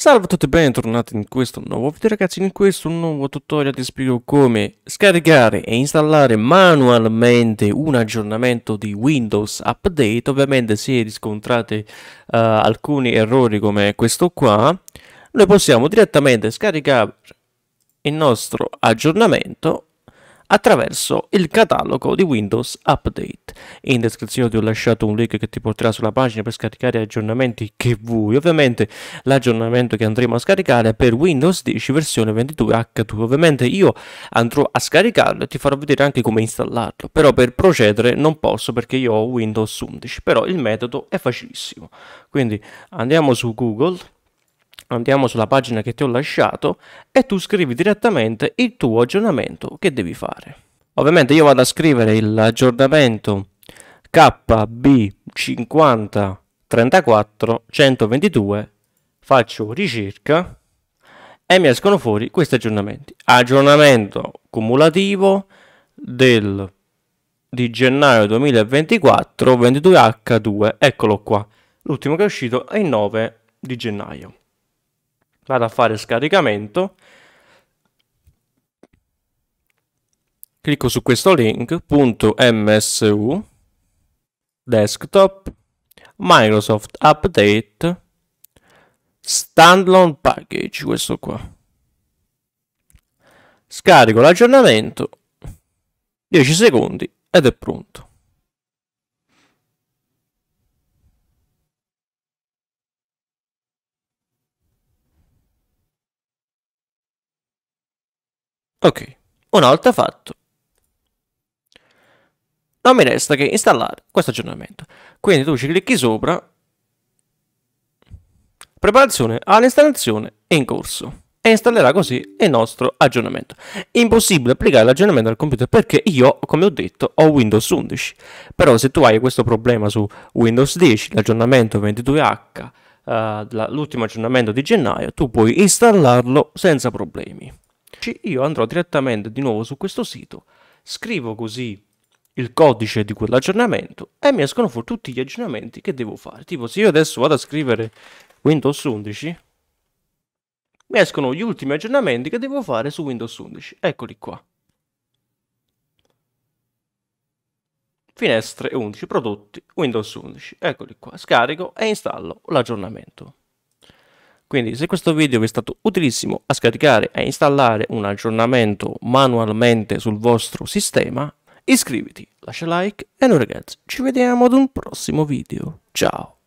Salve a tutti e bentornati in questo nuovo video ragazzi, in questo nuovo tutorial ti spiego come scaricare e installare manualmente un aggiornamento di Windows Update, ovviamente se riscontrate uh, alcuni errori come questo qua, noi possiamo direttamente scaricare il nostro aggiornamento attraverso il catalogo di Windows Update. In descrizione ti ho lasciato un link che ti porterà sulla pagina per scaricare aggiornamenti che vuoi. Ovviamente l'aggiornamento che andremo a scaricare è per Windows 10 versione 22H2. Ovviamente io andrò a scaricarlo e ti farò vedere anche come installarlo. Però per procedere non posso perché io ho Windows 11, però il metodo è facilissimo. Quindi andiamo su Google andiamo sulla pagina che ti ho lasciato e tu scrivi direttamente il tuo aggiornamento che devi fare. Ovviamente io vado a scrivere l'aggiornamento kb 5034122 faccio ricerca e mi escono fuori questi aggiornamenti aggiornamento cumulativo del di gennaio 2024 22h2 eccolo qua l'ultimo che è uscito è il 9 di gennaio vado a fare scaricamento, clicco su questo link, .msu, desktop, Microsoft Update, standalone package, questo qua. Scarico l'aggiornamento, 10 secondi ed è pronto. Ok, una volta fatto, non mi resta che installare questo aggiornamento. Quindi tu ci clicchi sopra, preparazione all'installazione in corso e installerà così il nostro aggiornamento. Impossibile applicare l'aggiornamento al computer perché io, come ho detto, ho Windows 11. Però se tu hai questo problema su Windows 10, l'aggiornamento 22H, uh, eh, l'ultimo aggiornamento di gennaio, tu puoi installarlo senza problemi io andrò direttamente di nuovo su questo sito, scrivo così il codice di quell'aggiornamento e mi escono fuori tutti gli aggiornamenti che devo fare. Tipo se io adesso vado a scrivere Windows 11, mi escono gli ultimi aggiornamenti che devo fare su Windows 11. Eccoli qua. Finestre 11, prodotti, Windows 11. Eccoli qua. Scarico e installo l'aggiornamento. Quindi se questo video vi è stato utilissimo a scaricare e installare un aggiornamento manualmente sul vostro sistema, iscriviti, lascia like e noi ragazzi ci vediamo ad un prossimo video. Ciao!